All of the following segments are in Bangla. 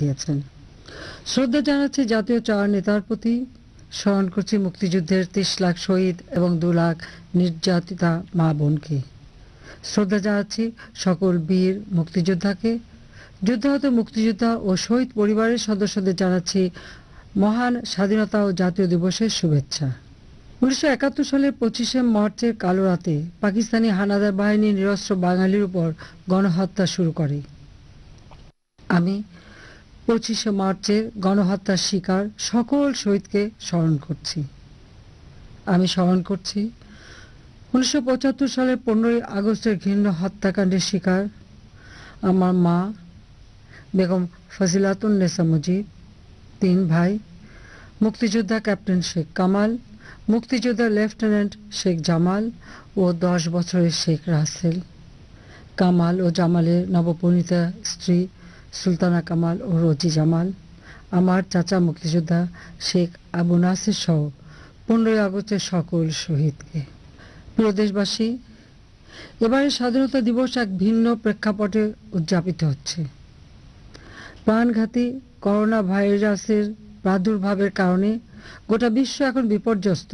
দিয়েছেন শ্রদ্ধা জানাচ্ছে জাতীয় চার নেতার প্রতি স্মরণ করছি মুক্তিযুদ্ধের তিরিশ লাখ শহীদ এবং দু লাখ নির্যাতিতা মা বোনকে শ্রদ্ধা জানাচ্ছি সকল বীর মুক্তিযোদ্ধাকে যুদ্ধাহত মুক্তিযোদ্ধা ও শহীদ পরিবারের সদস্যদের জানাচ্ছি মহান স্বাধীনতা ও জাতীয় দিবসের শুভেচ্ছা উনিশশো একাত্তর সালের পঁচিশে মার্চের কালো রাতে পাকিস্তানি হানাদার বাহিনী নিরস্ত্র বাঙালির উপর গণহত্যা শুরু করে আমি পঁচিশে মার্চের গণহত্যার শিকার সকল শহীদকে স্মরণ করছি আমি স্মরণ করছি উনিশশো পঁচাত্তর সালের পনেরোই আগস্টের ঘৃণ্য হত্যাকাণ্ডের শিকার আমার মা বেগম ফজিলাতুন নেসা মুজিব তিন ভাই মুক্তিযোদ্ধা ক্যাপ্টেন শেখ কামাল মুক্তিযোদ্ধা লেফটেন্যান্ট শেখ জামাল ও দশ বছরের শেখ রাসেল কামাল ও জামালের নবপরিণীতা স্ত্রী সুলতানা কামাল ও রোজি জামাল আমার চাচা মুক্তিযোদ্ধা শেখ আবু নাসির সহ পনেরোই আগস্টের সকল শহীদকে প্রিয় দেশবাসী এবারের স্বাধীনতা দিবস এক ভিন্ন প্রেক্ষাপটে উদযাপিত হচ্ছে প্রাণঘাতী করোনা ভাইরাসের প্রাদুর্ভাবের কারণে গোটা বিশ্ব এখন বিপর্যস্ত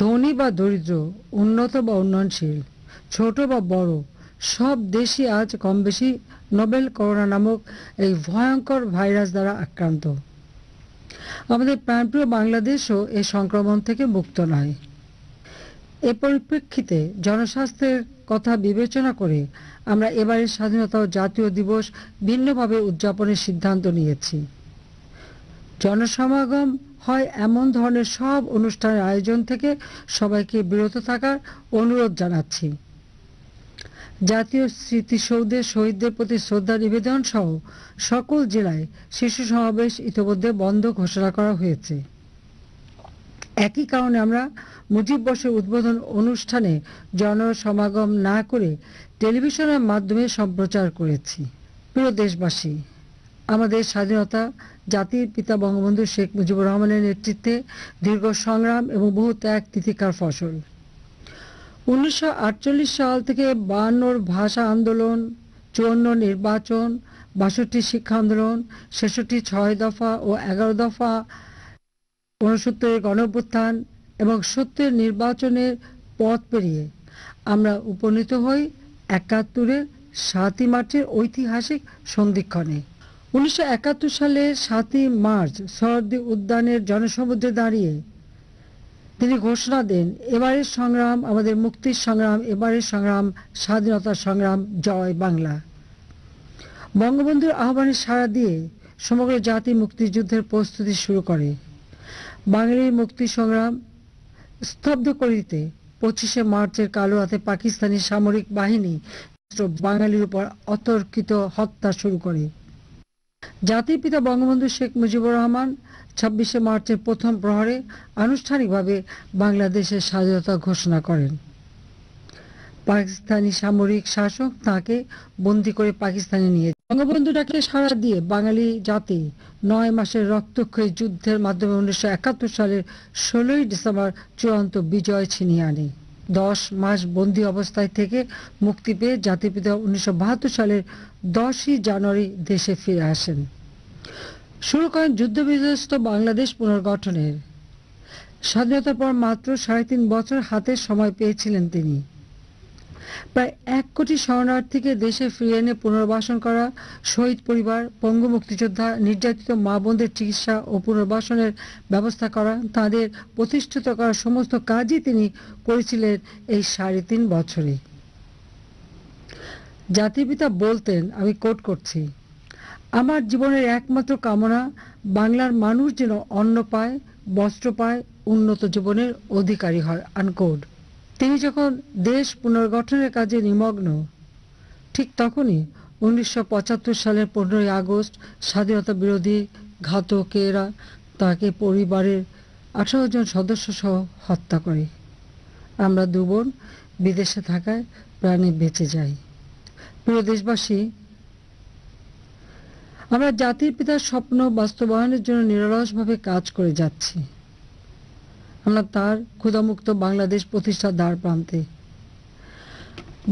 ধনী বা দরিদ্র উন্নত বা উন্নয়নশীল ছোট বা বড় সব দেশই আজ কম বেশি নোবেল করোনা নামক এই ভয়ঙ্কর ভাইরাস দ্বারা আক্রান্ত আমাদের প্রাণপ্রিয় বাংলাদেশও এই সংক্রমণ থেকে মুক্ত নয় এ পরিপ্রেক্ষিতে জনস্বাস্থ্যের কথা বিবেচনা করে আমরা এবারের স্বাধীনতা ও জাতীয় দিবস ভিন্নভাবে উদযাপনের সিদ্ধান্ত নিয়েছি জনসমাগম হয় এমন ধরনের সব অনুষ্ঠানের আয়োজন থেকে সবাইকে বিরত থাকার অনুরোধ জানাচ্ছি জাতীয় স্মৃতিসৌধে শহীদদের প্রতি শ্রদ্ধা নিবেদন সহ সকল জেলায় শিশু সমাবেশ ইতিমধ্যে বন্ধ ঘোষণা করা হয়েছে একই কারণে আমরা মুজিব বর্ষের উদ্বোধন অনুষ্ঠানে জনসমাগম না করে টেলিভিশনের মাধ্যমে সম্প্রচার করেছি প্রিয় দেশবাসী আমাদের স্বাধীনতা জাতির পিতা বঙ্গবন্ধু শেখ মুজিবুর রহমানের নেতৃত্বে দীর্ঘ সংগ্রাম এবং বহু ত্যাগ তিথিকার ফসল উনিশশো সাল থেকে বায়ান্নর ভাষা আন্দোলন চুয়ান্ন নির্বাচন বাষট্টি শিক্ষা আন্দোলন ছেষট্টি ছয় দফা ও এগারো দফা ঊনসত্তরের গণপ্রত্থান এবং সত্যের নির্বাচনের পথ পেরিয়ে আমরা উপনীত হই একাত্তরের সাতই মার্চের ঐতিহাসিক সন্ধিক্ষণে উনিশশো সালে সাতই মার্চ সরদি উদ্যানের জনসমুদ্রে দাঁড়িয়ে তিনি ঘোষণা দেন এবারের সংগ্রাম আমাদের মুক্তির সংগ্রাম এবারের সংগ্রাম স্বাধীনতা সংগ্রাম জয় বাংলা বঙ্গবন্ধুর আহ্বানে সাড়া দিয়ে সমগ্র জাতি মুক্তিযুদ্ধের প্রস্তুতি শুরু করে বাঙালির মুক্তি সংগ্রাম স্তব্ধ করিতে পঁচিশে মার্চের কালো হাতে পাকিস্তানি সামরিক বাহিনী বাঙালির উপর অতর্কিত হত্যা শুরু করে জাতির পিতা বঙ্গবন্ধু শেখ মুজিবুর রহমান ছাব্বিশে মার্চের প্রথম প্রহরে আনুষ্ঠানিকভাবে বাংলাদেশের স্বাধীনতা ঘোষণা করেন পাকিস্তানি সামরিক শাসক তাকে বন্দি করে পাকিস্তানে নিয়ে বঙ্গবন্ধুটাকে সাড়া দিয়ে বাঙালি জাতি নয় মাসের রক্তক্ষয়ী যুদ্ধের মাধ্যমে উনিশশো একাত্তর সালের ষোলোই ডিসেম্বর চূড়ান্ত বিজয় ছিনিয়ে আনে দশ মাস বন্দি অবস্থায় থেকে মুক্তি পেয়ে জাতিপিতা উনিশশো সালের দশই জানুয়ারি দেশে ফিরে আসেন শুরু করেন যুদ্ধবিধ্বস্ত বাংলাদেশ পুনর্গঠনের স্বাধীনতার পর মাত্র সাড়ে তিন বছর হাতে সময় পেয়েছিলেন তিনি প্রায় এক কোটি শরণার্থীকে দেশে ফিরিয়ে এনে পুনর্বাসন করা শহীদ পরিবার পঙ্গু মুক্তিযোদ্ধা নির্যাতিত মা বোনদের চিকিৎসা ও পুনর্বাসনের ব্যবস্থা করা তাদের প্রতিষ্ঠিত করার সমস্ত কাজই তিনি করেছিলেন এই সাড়ে তিন বছরে জাতির পিতা বলতেন আমি কোট করছি আমার জীবনের একমাত্র কামনা বাংলার মানুষ যেন অন্ন পায় বস্ত্র পায় উন্নত জীবনের অধিকারী হয় আনকোড তিনি যখন দেশ পুনর্গঠনের কাজে নিমগ্ন ঠিক তখনই উনিশশো সালের পনেরোই আগস্ট স্বাধীনতা বিরোধী ঘাতকেরা তাকে পরিবারের আঠারো জন সদস্য সহ হত্যা করে আমরা দুবোন বিদেশে থাকায় প্রাণে বেঁচে যাই প্রিয় দেশবাসী আমরা জাতির পিতার স্বপ্ন বাস্তবায়নের জন্য নিরলসভাবে কাজ করে যাচ্ছি আমরা তার ক্ষুধামুক্ত বাংলাদেশ প্রতিষ্ঠার দ্বার প্রান্তে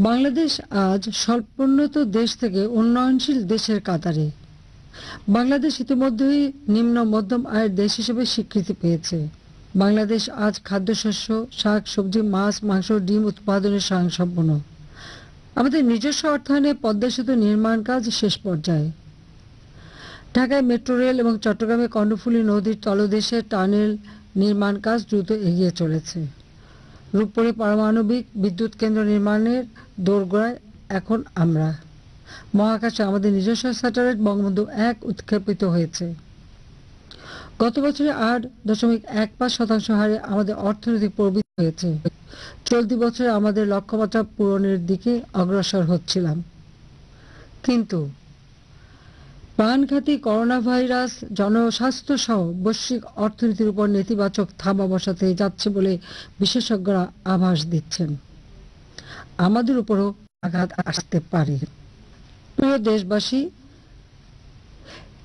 বাংলাদেশ আজ স্বল্পোন্নত দেশ থেকে উন্নয়নশীল দেশের কাতারে বাংলাদেশ ইতিমধ্যেই নিম্ন মধ্যম আয়ের দেশ হিসেবে স্বীকৃতি পেয়েছে বাংলাদেশ আজ খাদ্যশস্য শাক সবজি মাছ মাংস ডিম উৎপাদনের স্বয়ংসম্পন্ন আমাদের নিজস্ব অর্থায়নে পদ্মা সেতু নির্মাণ কাজ শেষ পর্যায়ে ঢাকায় মেট্রো রেল এবং চট্টগ্রামে কর্ণফুলী নদীর তলদেশে টানেল নির্মাণ কাজ দ্রুত এগিয়ে চলেছে রূপপুরে পারমাণবিক বিদ্যুৎ কেন্দ্র নির্মাণের দোরগোড়ায় এখন আমরা মহাকাশে আমাদের নিজস্ব স্যাটেলাইট বঙ্গবন্ধু এক উৎক্ষেপিত হয়েছে গত বছরে আট দশমিক এক পাঁচ শতাংশ হারে আমাদের অর্থনৈতিক প্রবৃদ্ধি হয়েছে চলতি বছরে আমাদের লক্ষ্যমাত্রা পূরণের দিকে অগ্রসর হচ্ছিলাম কিন্তু প্রাণঘাতী করোনা ভাইরাস জনস্বাস্থ্য সহ বৈশ্বিক অর্থনীতির উপর নেতিবাচক থাবা বসাতে যাচ্ছে বলে বিশেষজ্ঞরা আভাস দিচ্ছেন আমাদের উপরও আঘাত আসতে পারে প্রিয় দেশবাসী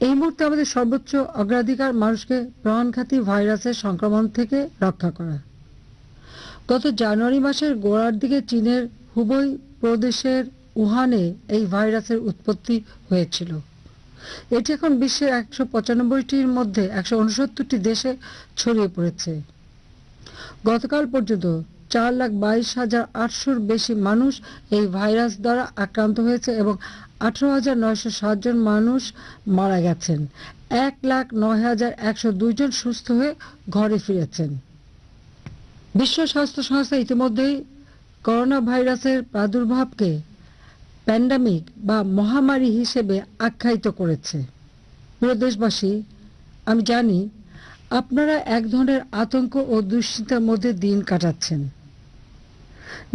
এই মুহূর্তে আমাদের সর্বোচ্চ অগ্রাধিকার মানুষকে প্রাণঘাতী ভাইরাসের সংক্রমণ থেকে রক্ষা করা গত জানুয়ারি মাসের গোড়ার দিকে চীনের হুবই প্রদেশের উহানে এই ভাইরাসের উৎপত্তি হয়েছিল এটি এখন বিশ্বের একশো পঁচানব্বইটির মধ্যে একশো উনসত্তরটি দেশে ছড়িয়ে পড়েছে গতকাল পর্যন্ত চার লাখ বাইশ হাজার আটশোর বেশি মানুষ এই ভাইরাস দ্বারা আক্রান্ত হয়েছে এবং আঠারো হাজার নয়শো সাতজন মানুষ মারা গেছেন এক লাখ নয় হাজার একশো দুইজন সুস্থ হয়ে ঘরে ফিরেছেন বিশ্ব স্বাস্থ্য সংস্থা ইতিমধ্যেই করোনা ভাইরাসের প্রাদুর্ভাবকে প্যান্ডামিক বা মহামারী হিসেবে আখ্যায়িত করেছে প্রিয় দেশবাসী আমি জানি আপনারা এক ধরনের আতঙ্ক ও দুশ্চিন্তার মধ্যে দিন কাটাচ্ছেন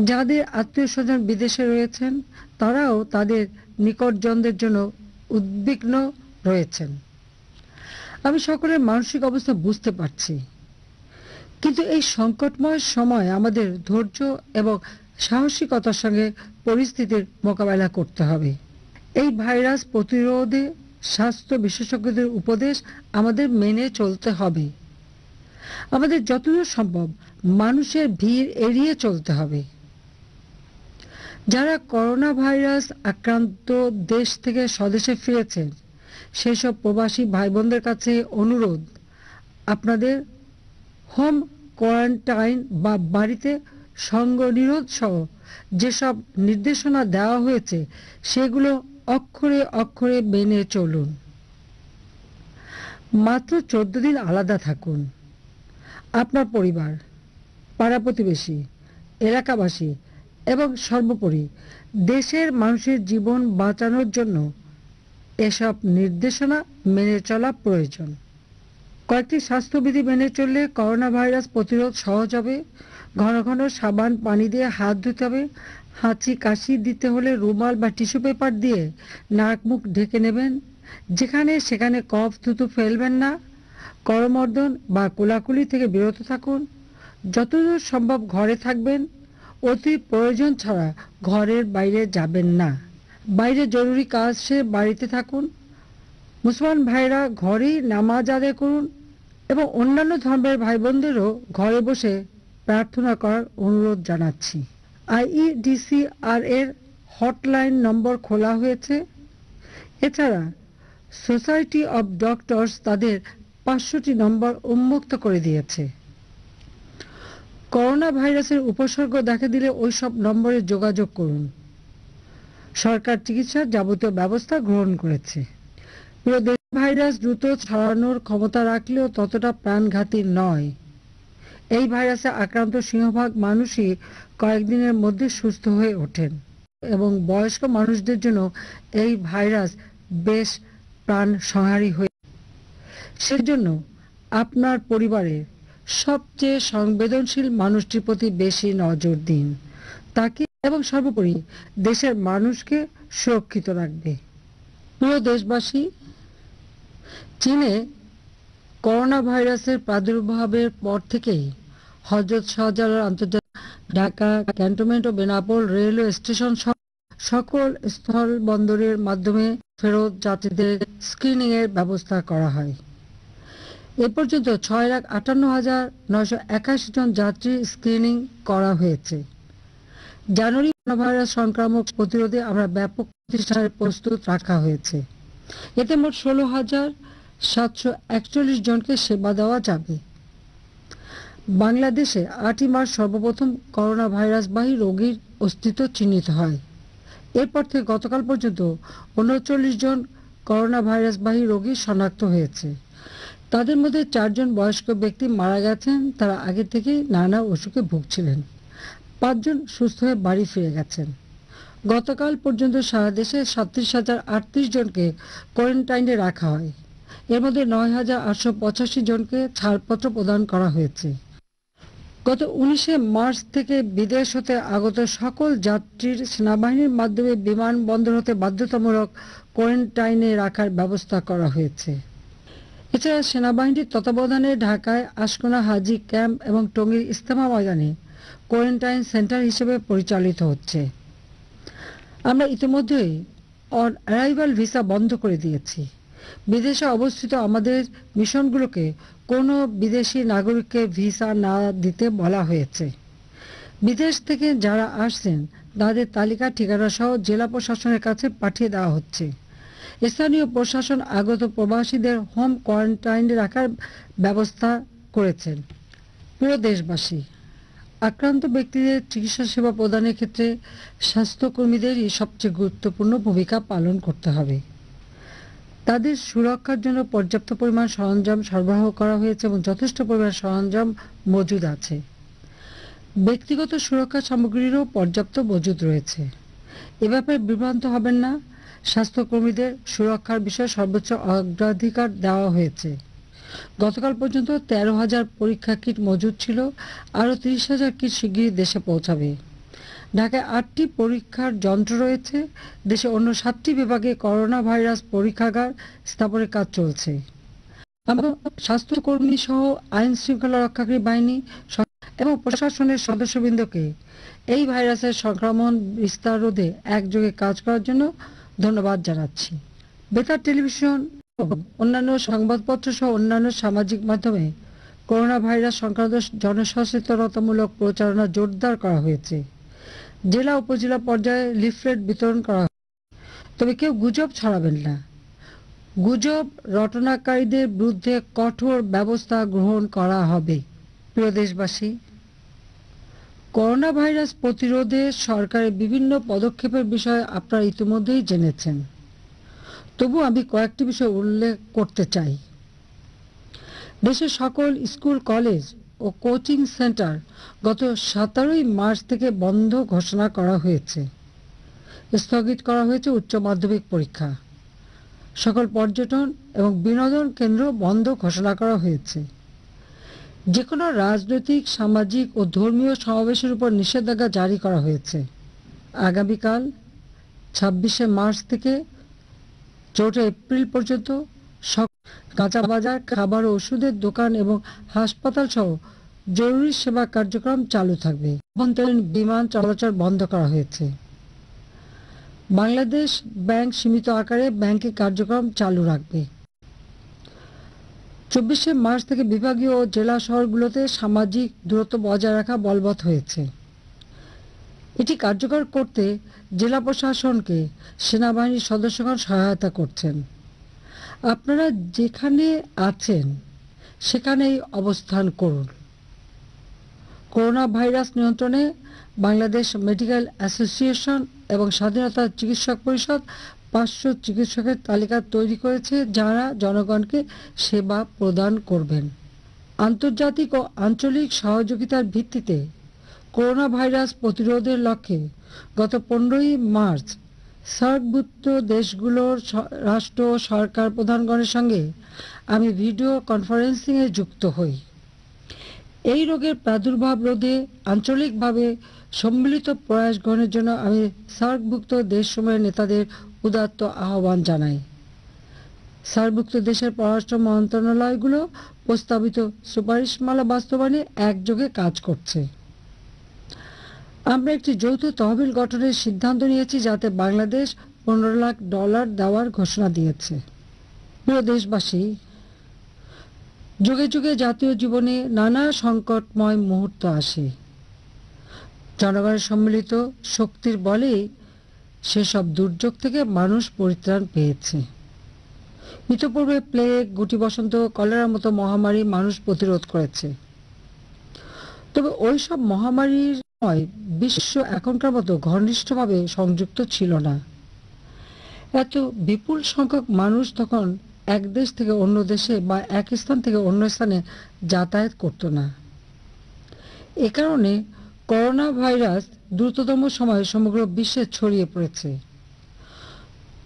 যাদের আত্মীয় স্বজন বিদেশে রয়েছেন তারাও তাদের নিকটজনদের জন্য উদ্বিগ্ন রয়েছেন আমি সকলের মানসিক অবস্থা বুঝতে পারছি কিন্তু এই সংকটময় সময় আমাদের ধৈর্য এবং সাহসিকতার সঙ্গে পরিস্থিতির মোকাবেলা করতে হবে এই ভাইরাস প্রতিরোধে স্বাস্থ্য বিশেষজ্ঞদের উপদেশ আমাদের মেনে চলতে হবে আমাদের যতদূর সম্ভব মানুষের ভিড় এড়িয়ে চলতে হবে যারা করোনা ভাইরাস আক্রান্ত দেশ থেকে স্বদেশে ফিরেছেন সেসব প্রবাসী ভাই বোনদের কাছে অনুরোধ আপনাদের হোম কোয়ারেন্টাইন বা বাড়িতে সঙ্গ সহ যেসব নির্দেশনা দেওয়া হয়েছে সেগুলো অক্ষরে অক্ষরে মেনে চলুন মাত্র চোদ্দ দিন আলাদা থাকুন আপনার পরিবার পাড়া প্রতিবেশী এলাকাবাসী এবং সর্বোপরি দেশের মানুষের জীবন বাঁচানোর জন্য এসব নির্দেশনা মেনে চলা প্রয়োজন কয়েকটি স্বাস্থ্যবিধি মেনে চললে করোনা ভাইরাস প্রতিরোধ সহজ হবে ঘন ঘন সাবান পানি দিয়ে হাত ধুতে হবে হাঁচি কাশি দিতে হলে রুমাল বা টিস্যু পেপার দিয়ে নাক মুখ ঢেকে নেবেন যেখানে সেখানে কফ থুতু ফেলবেন না করমর্দন বা কোলাকুলি থেকে বিরত থাকুন যতদূর সম্ভব ঘরে থাকবেন অতি প্রয়োজন ছাড়া ঘরের বাইরে যাবেন না বাইরে জরুরি কাজ সে বাড়িতে থাকুন মুসলমান ভাইরা ঘরেই নামাজ আদায় করুন এবং অন্যান্য ধর্মের ভাই বোনদেরও ঘরে বসে প্রার্থনা করার অনুরোধ জানাচ্ছি আইইডিসিআর এর হটলাইন নম্বর খোলা হয়েছে এছাড়া সোসাইটি অব ডক্টরস তাদের পাঁচশোটি নম্বর উন্মুক্ত করে দিয়েছে করোনা ভাইরাসের উপসর্গ দেখা দিলে ওইসব নম্বরে যোগাযোগ করুন সরকার চিকিৎসার যাবতীয় ব্যবস্থা গ্রহণ করেছে ভাইরাস দ্রুত ছড়ানোর ক্ষমতা রাখলেও ততটা প্রাণঘাতী নয় এই ভাইরাসে আক্রান্ত সিংহভাগ মানুষই কয়েকদিনের মধ্যে সুস্থ হয়ে ওঠেন এবং বয়স্ক মানুষদের জন্য এই ভাইরাস বেশ প্রাণ সংহারী হয়ে সেজন্য আপনার পরিবারের সবচেয়ে সংবেদনশীল মানুষটির প্রতি বেশি নজর দিন তাকে এবং সর্বোপরি দেশের মানুষকে সুরক্ষিত রাখবে প্রিয় দেশবাসী চীনে করোনা ভাইরাসের প্রাদুর্ভাবের পর থেকেই হজরত শাহজালাল আন্তর্জাতিক ঢাকা ক্যান্টনমেন্ট ও বেনাপোল রেলওয়ে স্টেশন সকল স্থল বন্দরের মাধ্যমে ফেরত যাত্রীদের স্ক্রিনিং এর ব্যবস্থা করা হয় এ পর্যন্ত ছয় লাখ আটান্ন হাজার নয়শো একাশি জন যাত্রী স্ক্রিনিং করা হয়েছে জানুয়ারি করোনা ভাইরাস সংক্রামক প্রতিরোধে আমরা ব্যাপক প্রতিষ্ঠানের প্রস্তুত রাখা হয়েছে এতে মোট ষোলো হাজার সাতশো একচল্লিশ জনকে সেবা দেওয়া যাবে বাংলাদেশে আটই মার্চ সর্বপ্রথম করোনা ভাইরাসবাহী রোগীর অস্তিত্ব চিহ্নিত হয় এরপর থেকে গতকাল পর্যন্ত উনচল্লিশ জন করোনা ভাইরাসবাহী রোগী শনাক্ত হয়েছে তাদের মধ্যে চারজন বয়স্ক ব্যক্তি মারা গেছেন তারা আগে থেকে নানা অসুখে ভুগছিলেন পাঁচজন সুস্থ হয়ে বাড়ি ফিরে গেছেন গতকাল পর্যন্ত সারা দেশে সাতত্রিশ হাজার আটত্রিশ জনকে কোয়ারেন্টাইনে রাখা হয় এর মধ্যে নয় হাজার আটশো পঁচাশি জনকে ছাড়পত্র প্রদান করা হয়েছে গত উনিশে মার্চ থেকে বিদেশ হতে আগত সকল যাত্রীর সেনাবাহিনীর মাধ্যমে বিমানবন্দর হতে বাধ্যতামূলক কোয়ারেন্টাইনে রাখার ব্যবস্থা করা হয়েছে এছাড়া সেনাবাহিনীর তত্ত্বাবধানে ঢাকায় আশকোনা হাজি ক্যাম্প এবং টঙ্গীর ইস্তেমা ময়দানে কোয়ারেন্টাইন সেন্টার হিসেবে পরিচালিত হচ্ছে আমরা ইতিমধ্যেই অন অ্যারাইভাল ভিসা বন্ধ করে দিয়েছি বিদেশে অবস্থিত আমাদের মিশনগুলোকে কোনো বিদেশি নাগরিককে ভিসা না দিতে বলা হয়েছে বিদেশ থেকে যারা আসছেন তাদের তালিকা ঠিকানা সহ জেলা প্রশাসনের কাছে পাঠিয়ে দেওয়া হচ্ছে স্থানীয় প্রশাসন আগত প্রবাসীদের হোম কোয়ারেন্টাইনে রাখার ব্যবস্থা করেছেন পুরো দেশবাসী আক্রান্ত ব্যক্তিদের চিকিৎসা সেবা প্রদানের ক্ষেত্রে স্বাস্থ্যকর্মীদেরই সবচেয়ে গুরুত্বপূর্ণ ভূমিকা পালন করতে হবে তাদের সুরক্ষার জন্য পর্যাপ্ত পরিমাণ সরঞ্জাম সরবরাহ করা হয়েছে এবং যথেষ্ট পরিমাণ সরঞ্জাম মজুদ আছে ব্যক্তিগত সুরক্ষা সামগ্রীরও পর্যাপ্ত মজুদ রয়েছে এ ব্যাপারে বিভ্রান্ত হবেন না স্বাস্থ্যকর্মীদের সুরক্ষার বিষয়ে সর্বোচ্চ অগ্রাধিকার দেওয়া হয়েছে গতকাল পর্যন্ত তেরো হাজার পরীক্ষা কিট মজুদ ছিল আরও তিরিশ হাজার কিট শিগগিরই দেশে পৌঁছাবে ঢাকায় আটটি পরীক্ষার যন্ত্র রয়েছে দেশে অন্য সাতটি বিভাগে করোনা ভাইরাস পরীক্ষাগার স্থাপনের কাজ চলছে স্বাস্থ্যকর্মী সহ আইন শৃঙ্খলা রক্ষাকারী বাহিনী এবং প্রশাসনের সদস্যবৃন্দকে এই ভাইরাসের সংক্রমণ বিস্তার রোধে একযোগে কাজ করার জন্য ধন্যবাদ জানাচ্ছি বেতার টেলিভিশন অন্যান্য সংবাদপত্র সহ অন্যান্য সামাজিক মাধ্যমে করোনা ভাইরাস সংক্রান্ত জনসচেতনতামূলক প্রচারণা জোরদার করা হয়েছে জেলা উপজেলা পর্যায়ে লিফলেট বিতরণ করা তবে কেউ গুজব ছড়াবেন না গুজব রটনাকারীদের বিরুদ্ধে কঠোর ব্যবস্থা গ্রহণ করা হবে প্রিয় দেশবাসী করোনা ভাইরাস প্রতিরোধে সরকারের বিভিন্ন পদক্ষেপের বিষয়ে আপনারা ইতিমধ্যেই জেনেছেন তবু আমি কয়েকটি বিষয় উল্লেখ করতে চাই দেশের সকল স্কুল কলেজ ও কোচিং সেন্টার গত সতেরোই মার্চ থেকে বন্ধ ঘোষণা করা হয়েছে স্থগিত করা হয়েছে উচ্চ মাধ্যমিক পরীক্ষা সকল পর্যটন এবং বিনোদন কেন্দ্র বন্ধ ঘোষণা করা হয়েছে যে কোনো রাজনৈতিক সামাজিক ও ধর্মীয় সমাবেশের উপর নিষেধাজ্ঞা জারি করা হয়েছে আগামীকাল ছাব্বিশে মার্চ থেকে চৌঠা এপ্রিল পর্যন্ত কাঁচা বাজার খাবার ওষুধের দোকান এবং হাসপাতাল সহ জরুরি সেবা কার্যক্রম চালু থাকবে অভ্যন্তরীণ বিমান চলাচল বন্ধ করা হয়েছে বাংলাদেশ ব্যাংক সীমিত আকারে ব্যাংকের কার্যক্রম চালু রাখবে চব্বিশে মার্চ থেকে বিভাগীয় ও জেলা শহরগুলোতে সামাজিক দূরত্ব বজায় রাখা বলবৎ হয়েছে এটি কার্যকর করতে জেলা প্রশাসনকে সেনাবাহিনীর সদস্যগণ সহায়তা করছেন আপনারা যেখানে আছেন সেখানেই অবস্থান করুন করোনা ভাইরাস নিয়ন্ত্রণে বাংলাদেশ মেডিকেল অ্যাসোসিয়েশন এবং স্বাধীনতা চিকিৎসক পরিষদ পাঁচশো চিকিৎসকের তালিকা তৈরি করেছে যারা জনগণকে সেবা প্রদান করবেন আন্তর্জাতিক ও আঞ্চলিক সহযোগিতার ভিত্তিতে করোনা ভাইরাস প্রতিরোধের লক্ষ্যে গত পনেরোই মার্চ সার্কভুক্ত দেশগুলোর রাষ্ট্র সরকার প্রধানগণের সঙ্গে আমি ভিডিও কনফারেন্সিংয়ে যুক্ত হই এই রোগের প্রাদুর্ভাব রোধে আঞ্চলিকভাবে সম্মিলিত প্রয়াস গ্রহণের জন্য আমি সার্কভুক্ত দেশসমূহের নেতাদের উদাত্ত আহ্বান জানাই সার্কভুক্ত দেশের পররাষ্ট্র মন্ত্রণালয়গুলো প্রস্তাবিত সুপারিশমালা বাস্তবায়নে একযোগে কাজ করছে আমরা একটি যৌথ তহবিল গঠনের সিদ্ধান্ত নিয়েছি যাতে বাংলাদেশ পনেরো লাখ ডলার দেওয়ার ঘোষণা দিয়েছে প্রিয় দেশবাসী যুগে যুগে জাতীয় জীবনে নানা সংকটময় মুহূর্ত আসে জনগণের সম্মিলিত শক্তির বলেই সেসব দুর্যোগ থেকে মানুষ পরিত্রাণ পেয়েছে ইতোপূর্বে প্লেগ গুটি বসন্ত কলেরার মতো মহামারী মানুষ প্রতিরোধ করেছে তবে ওই সব মহামারীর সময় বিশ্ব এখনকার মতো ঘনিষ্ঠভাবে সংযুক্ত ছিল না এত বিপুল সংখ্যক মানুষ তখন এক দেশ থেকে অন্য দেশে বা এক স্থান থেকে অন্য স্থানে যাতায়াত করত না এ কারণে করোনা ভাইরাস দ্রুততম সময়ে সমগ্র বিশ্বে ছড়িয়ে পড়েছে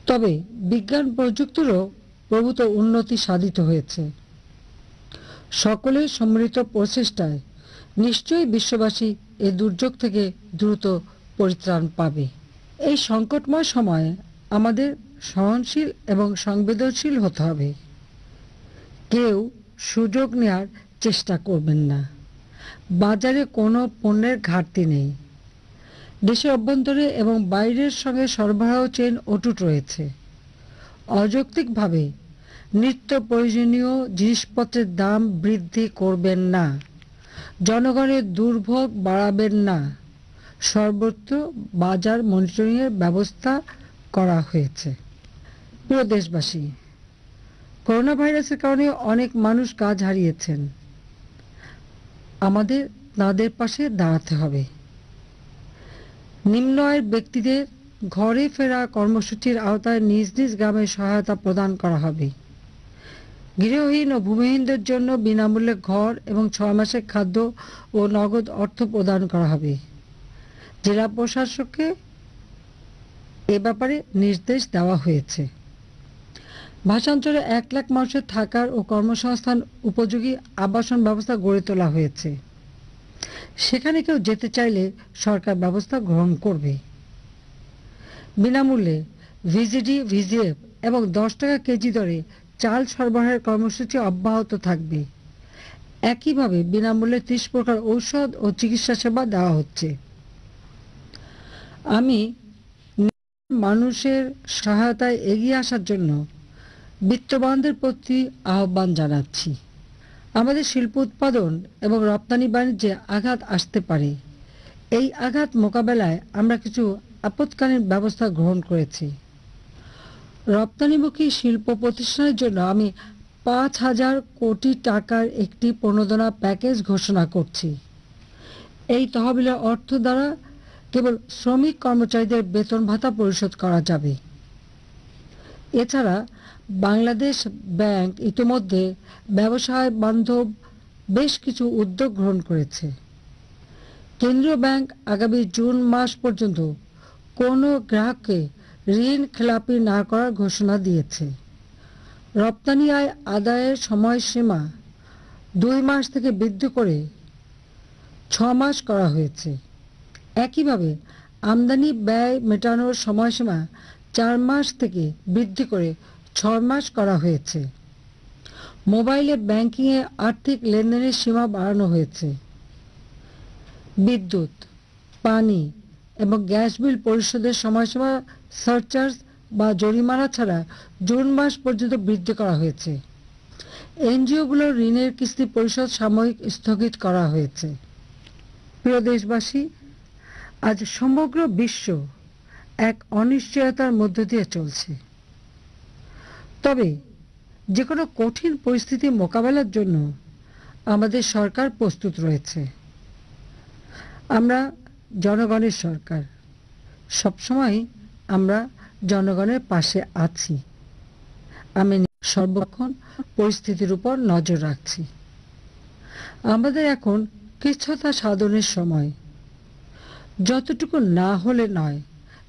তবে বিজ্ঞান প্রযুক্তিরও প্রভূত উন্নতি সাধিত হয়েছে সকলের সম্মিলিত প্রচেষ্টায় নিশ্চয়ই বিশ্ববাসী এ দুর্যোগ থেকে দ্রুত পরিত্রাণ পাবে এই সংকটময় সময়ে আমাদের সহনশীল এবং সংবেদনশীল হতে হবে কেউ সুযোগ নেওয়ার চেষ্টা করবেন না বাজারে কোনো পণ্যের ঘাটতি নেই দেশের অভ্যন্তরে এবং বাইরের সঙ্গে সরবরাহ চেন অটুট রয়েছে অযৌক্তিকভাবে নিত্য প্রয়োজনীয় জিনিসপত্রের দাম বৃদ্ধি করবেন না জনগণের দুর্ভোগ বাড়াবেন না সর্বত্র বাজার মনিটরিংয়ের ব্যবস্থা করা হয়েছে প্রিয় দেশবাসী করোনা ভাইরাসের কারণে অনেক মানুষ কাজ হারিয়েছেন আমাদের তাদের পাশে দাঁড়াতে হবে নিম্ন আয়ের ব্যক্তিদের ঘরে ফেরা কর্মসূচির আওতায় নিজ নিজ গ্রামে সহায়তা প্রদান করা হবে গৃহহীন ও ভূমিহীনদের জন্য বিনামূল্যে ঘর এবং ছয় মাসের খাদ্য ও নগদ অর্থ প্রদান করা হবে জেলা প্রশাসককে এ ব্যাপারে নির্দেশ দেওয়া হয়েছে ভাষাঞ্চলে এক লাখ মানুষের থাকার ও কর্মসংস্থান উপযোগী আবাসন ব্যবস্থা গড়ে তোলা হয়েছে সেখানে কেউ যেতে চাইলে সরকার ব্যবস্থা গ্রহণ করবে বিনামূল্যে ভিজিডি ভিজিএফ এবং দশ টাকা কেজি দরে চাল সরবরাহের কর্মসূচি অব্যাহত থাকবে একইভাবে বিনামূল্যে ত্রিশ প্রকার ঔষধ ও চিকিৎসা সেবা দেওয়া হচ্ছে আমি মানুষের সহায়তায় এগিয়ে আসার জন্য বিত্তবানদের প্রতি আহ্বান জানাচ্ছি আমাদের শিল্প উৎপাদন এবং রপ্তানি বাণিজ্যে আঘাত আসতে পারে এই আঘাত মোকাবেলায় আমরা কিছু আপৎকালীন ব্যবস্থা গ্রহণ করেছি রপ্তানিমুখী শিল্প প্রতিষ্ঠানের জন্য আমি পাঁচ হাজার কোটি টাকার একটি প্রণোদনা প্যাকেজ ঘোষণা করছি এই তহবিলের অর্থ দ্বারা কেবল শ্রমিক কর্মচারীদের বেতন ভাতা পরিশোধ করা যাবে এছাড়া বাংলাদেশ ব্যাংক ইতিমধ্যে ব্যবসায় বান্ধব বেশ কিছু উদ্যোগ গ্রহণ করেছে কেন্দ্রীয় ব্যাংক আগামী জুন মাস পর্যন্ত কোনো গ্রাহককে ঋণ খেলাপি না করার ঘোষণা দিয়েছে রপ্তানি আয় আদায়ের সময়সীমা দুই মাস থেকে বৃদ্ধি করে ছ মাস করা হয়েছে একইভাবে আমদানি ব্যয় মেটানোর সময়সীমা চার মাস থেকে বৃদ্ধি করে ছ মাস করা হয়েছে মোবাইলে ব্যাংকিংয়ে আর্থিক লেনদেনের সীমা বাড়ানো হয়েছে বিদ্যুৎ পানি এবং গ্যাস বিল পরিশোধের সময়সীমা সারচার্জ বা জরিমানা ছাড়া জুন মাস পর্যন্ত বৃদ্ধি করা হয়েছে এনজিওগুলোর ঋণের কিস্তি পরিশোধ সাময়িক স্থগিত করা হয়েছে প্রিয় দেশবাসী আজ সমগ্র বিশ্ব এক অনিশ্চয়তার মধ্য দিয়ে চলছে তবে যে কোনো কঠিন পরিস্থিতি মোকাবেলার জন্য আমাদের সরকার প্রস্তুত রয়েছে আমরা জনগণের সরকার সবসময় আমরা জনগণের পাশে আছি আমি সর্বক্ষণ পরিস্থিতির উপর নজর রাখছি আমাদের এখন কিছুতা সাধনের সময় যতটুকু না হলে নয়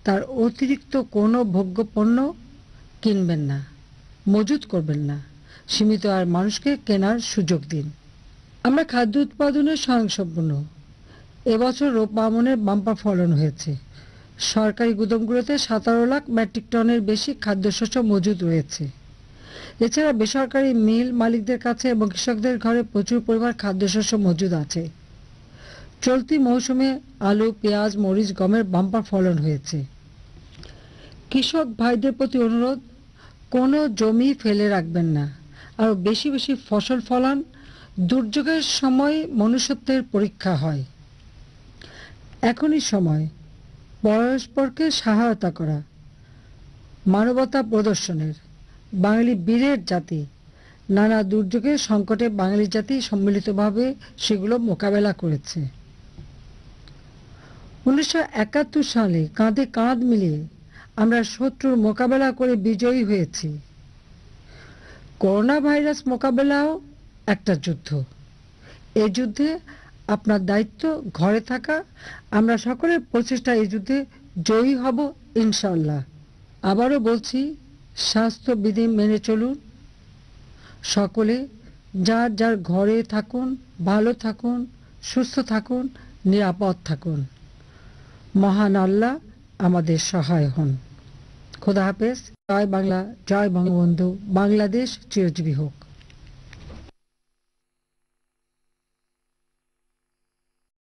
তার অতিরিক্ত কোনো ভোগ্যপণ্য কিনবেন না মজুত করবেন না সীমিত আর মানুষকে কেনার সুযোগ দিন আমরা খাদ্য উৎপাদনের স্বয়ংসম্পূর্ণ এবছর রোপ আমনের বাম্পার ফলন হয়েছে সরকারি গুদামগুলোতে সতেরো লাখ মেট্রিক টনের বেশি খাদ্যশস্য মজুদ রয়েছে এছাড়া বেসরকারি মিল মালিকদের কাছে এবং কৃষকদের ঘরে প্রচুর পরিমাণ খাদ্যশস্য মজুদ আছে চলতি মৌসুমে আলু পেঁয়াজ মরিচ গমের বাম্পার ফলন হয়েছে কৃষক ভাইদের প্রতি অনুরোধ কোনো জমি ফেলে রাখবেন না আরও বেশি বেশি ফসল ফলান দুর্যোগের সময় মনুষ্যত্বের পরীক্ষা হয় এখনই সময় পরস্পরকে সহায়তা করা মানবতা প্রদর্শনের বাঙালি বীরের জাতি নানা দুর্যোগে সংকটে বাঙালি জাতি সম্মিলিতভাবে সেগুলো মোকাবেলা করেছে উনিশশো সালে কাঁধে কাঁধ মিলিয়ে আমরা শত্রুর মোকাবেলা করে বিজয়ী হয়েছি করোনা ভাইরাস মোকাবেলাও একটা যুদ্ধ এ যুদ্ধে আপনার দায়িত্ব ঘরে থাকা আমরা সকলের প্রচেষ্টা এই যুদ্ধে জয়ী হব ইনশাল্লাহ আবারও বলছি স্বাস্থ্যবিধি মেনে চলুন সকলে যার যার ঘরে থাকুন ভালো থাকুন সুস্থ থাকুন নিরাপদ থাকুন মহান আল্লাহ আমাদের সহায় হন খোদা হাফেজ জয় বাংলা জয় বঙ্গবন্ধু বাংলাদেশ চিরজীবী হোক